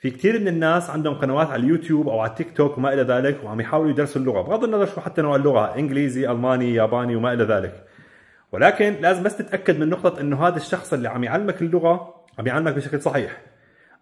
في كثير من الناس عندهم قنوات على اليوتيوب او على التيك توك وما الى ذلك وعم يحاولوا يدرسوا اللغه بغض النظر شو حتى نوع اللغه انجليزي الماني ياباني وما الى ذلك ولكن لازم بس تتاكد من نقطه انه هذا الشخص اللي عم يعلمك اللغه عم يعلمك بشكل صحيح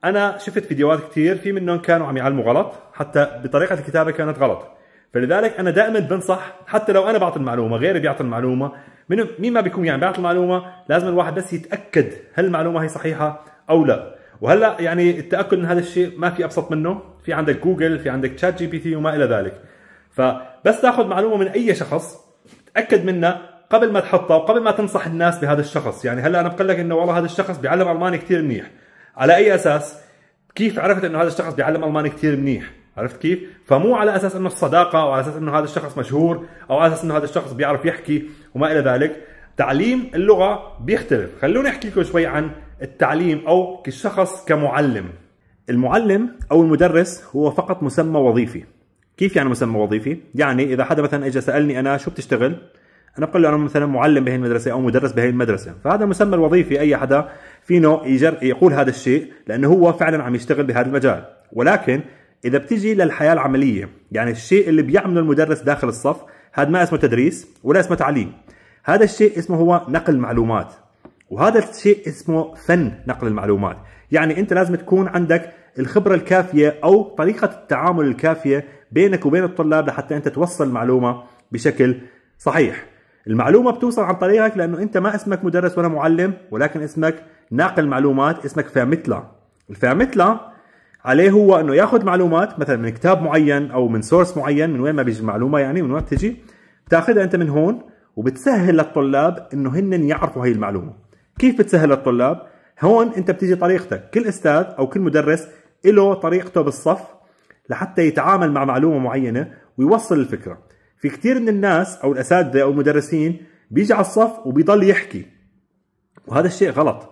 انا شفت فيديوهات كثير في منهم كانوا عم يعلموا غلط حتى بطريقه الكتابه كانت غلط فلذلك انا دائما بنصح حتى لو انا بعطي المعلومه غيري بيعطي المعلومه من مين ما بيكون يعني بيعطي المعلومه لازم الواحد بس يتاكد هل المعلومه هي صحيحه او لا وهلا يعني التاكد من هذا الشيء ما في ابسط منه في عندك جوجل في عندك تشات جي بي تي وما الى ذلك فبس تاخذ معلومه من اي شخص تاكد منها قبل ما تحطها وقبل ما تنصح الناس بهذا الشخص يعني هلا انا بقول لك انه والله هذا الشخص بيعلم الماني كثير منيح على اي اساس كيف عرفت انه هذا الشخص بيعلم الماني كثير منيح عرفت كيف؟ فمو على اساس انه الصداقه او على اساس انه هذا الشخص مشهور او على اساس انه هذا الشخص بيعرف يحكي وما الى ذلك، تعليم اللغة بيختلف خلوني أحكي لكم شوي عن التعليم أو كشخص كمعلم المعلم أو المدرس هو فقط مسمى وظيفي كيف يعني مسمى وظيفي؟ يعني إذا حدا مثلا إجا سألني أنا شو بتشتغل؟ أنا بقول له أنا مثلا معلم بهي المدرسة أو مدرس بهي المدرسة فهذا المسمى الوظيفي أي حدا فينه يجر يقول هذا الشيء لأنه هو فعلا عم يشتغل بهذا المجال ولكن إذا بتيجي للحياة العملية يعني الشيء اللي بيعمله المدرس داخل الصف هذا ما اسمه تدريس ولا اسمه تعليم هذا الشيء اسمه هو نقل معلومات وهذا الشيء اسمه فن نقل المعلومات يعني انت لازم تكون عندك الخبرة الكافية او طريقة التعامل الكافية بينك وبين الطلاب لحتى انت توصل المعلومة بشكل صحيح المعلومة بتوصل عن طريقك لانه انت ما اسمك مدرس ولا معلم ولكن اسمك ناقل معلومات اسمك فامتلا الفامتلا عليه هو انه ياخذ معلومات مثلا من كتاب معين او من سورس معين من وين ما بيجي المعلومة يعني من وين بتجي بتاخذها انت من هون وبتسهل للطلاب انه هن يعرفوا هي المعلومه كيف بتسهل للطلاب هون انت بتيجي طريقتك كل استاذ او كل مدرس له طريقته بالصف لحتى يتعامل مع معلومه معينه ويوصل الفكره في كثير من الناس او الاساتذه او المدرسين بيجي على الصف وبيضل يحكي وهذا الشيء غلط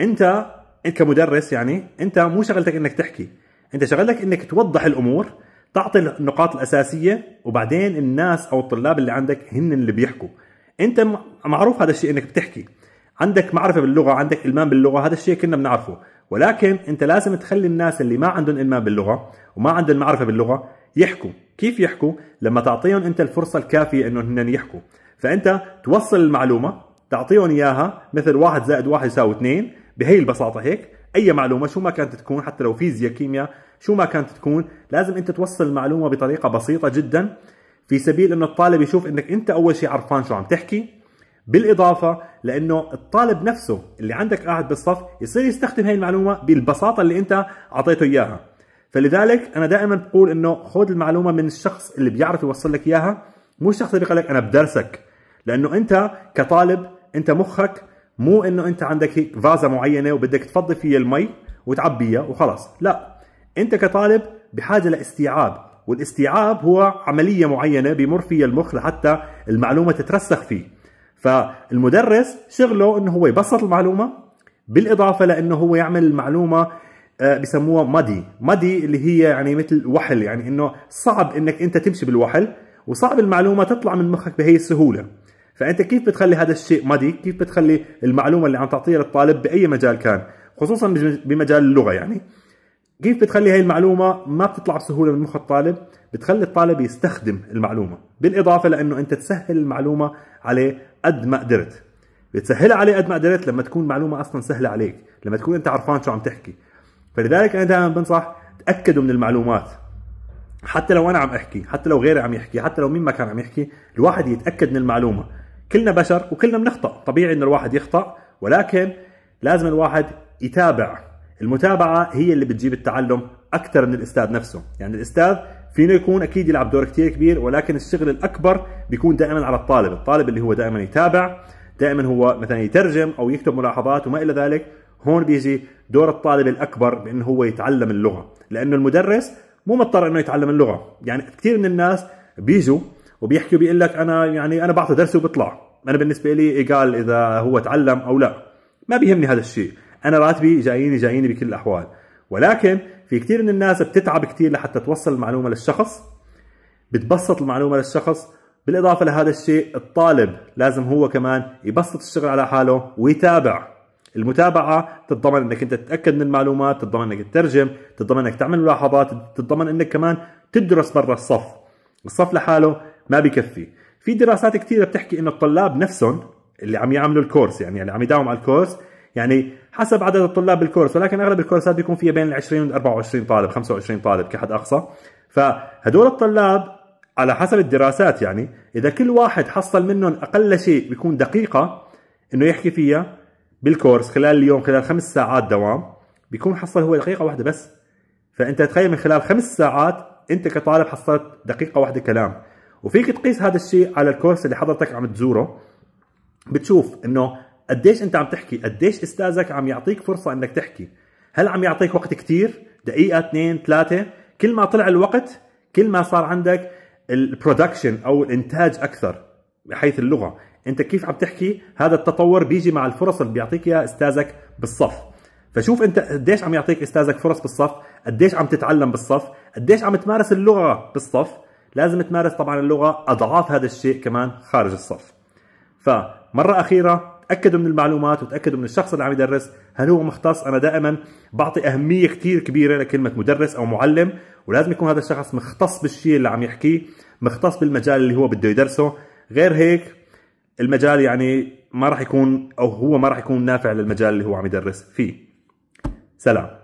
انت كمدرس يعني انت مو شغلتك انك تحكي انت شغلتك انك توضح الامور تعطي النقاط الاساسيه وبعدين الناس او الطلاب اللي عندك هن اللي بيحكوا انت معروف هذا الشيء انك بتحكي عندك معرفه باللغه عندك المام باللغه هذا الشيء كلنا بنعرفه ولكن انت لازم تخلي الناس اللي ما عندهم المام باللغه وما عندهم معرفه باللغه يحكوا كيف يحكوا لما تعطيهم انت الفرصه الكافيه انهم هن يحكوا فانت توصل المعلومه تعطيهم اياها مثل واحد زائد واحد يساوي اثنين بهي البساطه هيك اي معلومه شو ما كانت تكون حتى لو فيزياء كيمياء شو ما كانت تكون لازم انت توصل المعلومه بطريقه بسيطه جدا في سبيل انه الطالب يشوف انك انت اول شيء عرفان شو عم تحكي بالاضافه لانه الطالب نفسه اللي عندك قاعد بالصف يصير يستخدم هاي المعلومه بالبساطه اللي انت اعطيته اياها فلذلك انا دائما بقول انه خذ المعلومه من الشخص اللي بيعرف يوصل لك اياها مو الشخص اللي بيقول لك انا بدرسك لانه انت كطالب انت مخك مو انه انت عندك هيك فازه معينه وبدك تفضي فيها المي وتعبيها وخلاص لا انت كطالب بحاجه لاستيعاب والاستيعاب هو عملية معينة بمر فيها المخ لحتى المعلومة تترسخ فيه فالمدرس شغله انه هو يبسط المعلومة بالاضافة لانه هو يعمل المعلومة آه، بسموها مادي مادي اللي هي يعني مثل وحل يعني انه صعب انك انت تمشي بالوحل وصعب المعلومة تطلع من مخك بهي السهولة فانت كيف بتخلي هذا الشيء مادي كيف بتخلي المعلومة اللي عم تعطيها للطالب باي مجال كان خصوصا بمجال اللغة يعني كيف بتخلي هاي المعلومه ما بتطلع بسهوله من مخ الطالب بتخلي الطالب يستخدم المعلومه بالاضافه لانه انت تسهل المعلومه عليه قد ما قدرت بتسهلها عليه قد ما قدرت لما تكون معلومه اصلا سهله عليك لما تكون انت عرفان شو عم تحكي فلذلك انا دائما بنصح تاكدوا من المعلومات حتى لو انا عم احكي حتى لو غيري عم يحكي حتى لو مين ما كان عم يحكي الواحد يتاكد من المعلومه كلنا بشر وكلنا بنخطا طبيعي ان الواحد يخطا ولكن لازم الواحد يتابع المتابعه هي اللي بتجيب التعلم اكثر من الاستاذ نفسه يعني الاستاذ فينا يكون اكيد يلعب دور كثير كبير ولكن الشغل الاكبر بيكون دائما على الطالب الطالب اللي هو دائما يتابع دائما هو مثلا يترجم او يكتب ملاحظات وما الى ذلك هون بيجي دور الطالب الاكبر بانه هو يتعلم اللغه لانه المدرس مو مضطر انه يتعلم اللغه يعني كثير من الناس بيجوا وبيحكوا بيقول لك انا يعني انا بعطي درس وبطلع انا بالنسبه لي قال اذا هو تعلم او لا ما بيهمني هذا الشيء انا راتبي جاييني جاييني بكل الاحوال ولكن في كثير من الناس بتتعب كثير لحتى توصل المعلومه للشخص بتبسط المعلومه للشخص بالاضافه لهذا الشيء الطالب لازم هو كمان يبسط الشغل على حاله ويتابع المتابعه تتضمن انك انت تتاكد من المعلومات تتضمن انك تترجم تتضمن انك تعمل ملاحظات تتضمن انك كمان تدرس برا الصف الصف لحاله ما بكفي في دراسات كثيره بتحكي انه الطلاب نفسهم اللي عم يعملوا الكورس يعني اللي عم يداوم على الكورس يعني حسب عدد الطلاب بالكورس ولكن اغلب الكورسات بيكون فيها بين ال 20 و 24 طالب 25 طالب كحد اقصى فهدول الطلاب على حسب الدراسات يعني اذا كل واحد حصل منهم اقل شيء بيكون دقيقه انه يحكي فيها بالكورس خلال اليوم خلال خمس ساعات دوام بيكون حصل هو دقيقه واحده بس فانت تخيل من خلال خمس ساعات انت كطالب حصلت دقيقه واحده كلام وفيك تقيس هذا الشيء على الكورس اللي حضرتك عم تزوره بتشوف انه قديش انت عم تحكي قديش استاذك عم يعطيك فرصه انك تحكي هل عم يعطيك وقت كتير دقيقه اثنين ثلاثه كل ما طلع الوقت كل ما صار عندك البرودكشن او الانتاج اكثر بحيث اللغه انت كيف عم تحكي هذا التطور بيجي مع الفرص اللي بيعطيك اياها استاذك بالصف فشوف انت قديش عم يعطيك استاذك فرص بالصف قديش عم تتعلم بالصف قديش عم تمارس اللغه بالصف لازم تمارس طبعا اللغه اضعاف هذا الشيء كمان خارج الصف فمره اخيره تاكدوا من المعلومات وتاكدوا من الشخص اللي عم يدرس هل هو مختص انا دائما بعطي اهميه كثير كبيره لكلمه مدرس او معلم ولازم يكون هذا الشخص مختص بالشيء اللي عم يحكيه مختص بالمجال اللي هو بده يدرسه غير هيك المجال يعني ما راح يكون او هو ما راح يكون نافع للمجال اللي هو عم يدرس فيه سلام